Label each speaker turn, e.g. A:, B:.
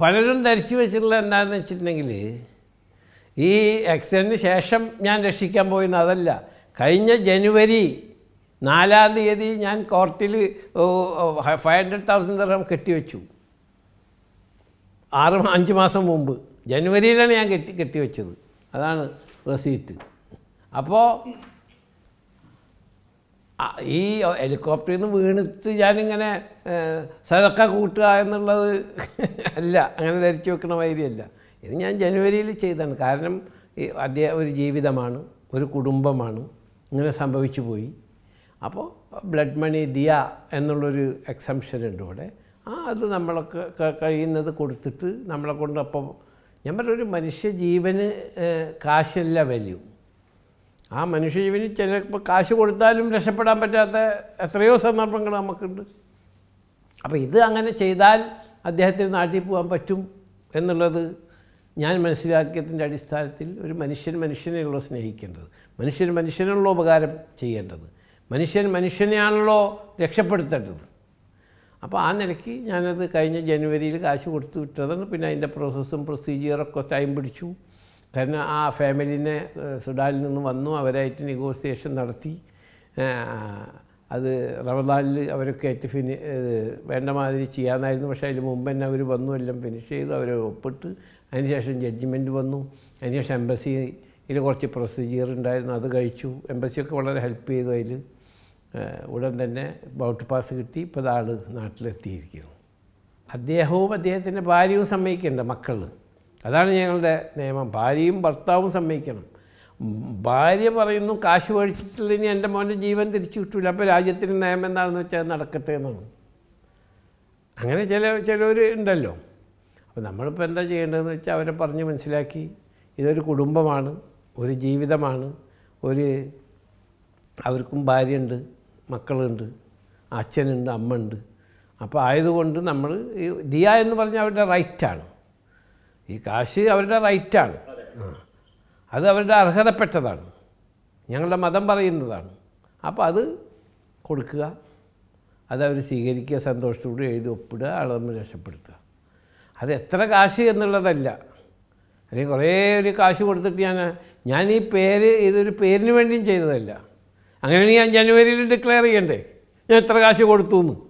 A: പലരും ധരിച്ചു വെച്ചിട്ടുള്ള എന്താണെന്ന് വെച്ചിട്ടുണ്ടെങ്കിൽ ഈ ആക്സിഡൻറ്റിന് ശേഷം ഞാൻ രക്ഷിക്കാൻ പോയിന്ന് അതല്ല കഴിഞ്ഞ ജനുവരി നാലാം തീയതി ഞാൻ കോർട്ടിൽ ഫൈവ് ഹൺഡ്രഡ് തൗസൻഡ് ദർഹം കെട്ടിവെച്ചു ആറ് അഞ്ച് മാസം മുമ്പ് ജനുവരിയിലാണ് ഞാൻ കെട്ടി കെട്ടിവെച്ചത് അതാണ് റെസീറ്റ് അപ്പോൾ ഈ ഹെലികോപ്റ്ററിൽ നിന്ന് വീണിട്ട് ഞാനിങ്ങനെ സതക്ക കൂട്ടുക എന്നുള്ളത് അല്ല അങ്ങനെ ധരിച്ചു വെക്കണ മാതിരിയല്ല ഇത് ഞാൻ ജനുവരിയിൽ ചെയ്തതാണ് കാരണം അദ്ദേഹം ഒരു ജീവിതമാണ് ഒരു കുടുംബമാണ് ഇങ്ങനെ സംഭവിച്ചു പോയി അപ്പോൾ ബ്ലഡ് മണി ദിയ എന്നുള്ളൊരു എക്സംഷൻ ഉണ്ട് ഇവിടെ ആ അത് നമ്മളൊക്കെ കഴിയുന്നത് കൊടുത്തിട്ട് നമ്മളെ കൊണ്ട് അപ്പോൾ ഞാൻ പറഞ്ഞൊരു മനുഷ്യ ജീവന് കാശല്ല വലിയ ആ മനുഷ്യജീവന് ചിലപ്പോൾ കാശ് കൊടുത്താലും രക്ഷപ്പെടാൻ പറ്റാത്ത എത്രയോ സന്ദർഭങ്ങൾ നമുക്കുണ്ട് അപ്പോൾ ഇത് അങ്ങനെ ചെയ്താൽ അദ്ദേഹത്തിന് നാട്ടിൽ പോകാൻ പറ്റും എന്നുള്ളത് ഞാൻ മനസ്സിലാക്കിയതിൻ്റെ അടിസ്ഥാനത്തിൽ ഒരു മനുഷ്യൻ മനുഷ്യനെയുള്ള സ്നേഹിക്കേണ്ടത് മനുഷ്യൻ മനുഷ്യനുള്ള ഉപകാരം ചെയ്യേണ്ടത് മനുഷ്യൻ മനുഷ്യനെയാണല്ലോ രക്ഷപ്പെടുത്തേണ്ടത് അപ്പോൾ ആ നിലയ്ക്ക് ഞാനത് കഴിഞ്ഞ ജനുവരിയിൽ കാശ് കൊടുത്തു വിട്ടതാണ് പിന്നെ അതിൻ്റെ പ്രോസസ്സും പ്രൊസീജിയറൊക്കെ ടൈം പിടിച്ചു കാരണം ആ ഫാമിലിനെ സുഡാനിൽ നിന്ന് വന്നു അവരായിട്ട് നെഗോസിയേഷൻ നടത്തി അത് റമദാനിൽ അവരൊക്കെ ആയിട്ട് ഫിനി വേണ്ട മാതിരി ചെയ്യാമെന്നായിരുന്നു പക്ഷേ അതിന് മുമ്പ് തന്നെ അവർ വന്നു എല്ലാം ഫിനിഷ് ചെയ്തു അവരെ ഒപ്പിട്ട് അതിനുശേഷം ജഡ്ജ്മെൻറ്റ് വന്നു അതിനുശേഷം എംബസിയിൽ കുറച്ച് പ്രൊസീജിയർ ഉണ്ടായിരുന്നു അത് കഴിച്ചു എംബസിയൊക്കെ വളരെ ഹെൽപ്പ് ചെയ്തു അതിൽ ഉടൻ തന്നെ ബൗട്ട് പാസ് കിട്ടി ഇപ്പോൾ ആൾ നാട്ടിലെത്തിയിരിക്കുന്നു അദ്ദേഹവും അദ്ദേഹത്തിൻ്റെ ഭാര്യയും സമ്മതിക്കേണ്ട മക്കൾ അതാണ് ഞങ്ങളുടെ നിയമം ഭാര്യയും ഭർത്താവും സമ്മതിക്കണം ഭാര്യ പറയുന്നു കാശ് മേടിച്ചിട്ടില്ലെങ്കിൽ ഇനി എൻ്റെ മോൻ്റെ ജീവൻ തിരിച്ചു കിട്ടില്ല അപ്പോൾ രാജ്യത്തിന് നിയമം എന്താണെന്ന് വെച്ചാൽ നടക്കട്ടെ എന്നാണ് അങ്ങനെ ചില ചിലർ ഉണ്ടല്ലോ അപ്പോൾ നമ്മളിപ്പോൾ എന്താ ചെയ്യേണ്ടതെന്ന് വെച്ചാൽ അവരെ പറഞ്ഞ് മനസ്സിലാക്കി ഇതൊരു കുടുംബമാണ് ഒരു ജീവിതമാണ് ഒരു അവർക്കും ഉണ്ട് മക്കളുണ്ട് അച്ഛനുണ്ട് അമ്മ ഉണ്ട് അപ്പോൾ ആയതുകൊണ്ട് നമ്മൾ ദിയ എന്ന് പറഞ്ഞാൽ അവരുടെ റൈറ്റാണ് ഈ കാശ് അവരുടെ റൈറ്റാണ് അത് അവരുടെ അർഹതപ്പെട്ടതാണ് ഞങ്ങളുടെ മതം പറയുന്നതാണ് അപ്പോൾ അത് കൊടുക്കുക അതവർ സ്വീകരിക്കുക സന്തോഷത്തോടെ എഴുതി ഒപ്പിടുക ആളെ രക്ഷപ്പെടുത്തുക അത് എത്ര കാശ് എന്നുള്ളതല്ല അല്ലെങ്കിൽ കുറേ ഒരു കാശ് കൊടുത്തിട്ട് ഞാൻ ഞാൻ ഈ പേര് ഇതൊരു പേരിന് വേണ്ടിയും ചെയ്തതല്ല അങ്ങനെയാണെങ്കിൽ ഞാൻ ജനുവരിയിൽ ഡിക്ലെയർ ചെയ്യണ്ടേ ഞാൻ എത്ര കാശ് കൊടുത്തു എന്ന്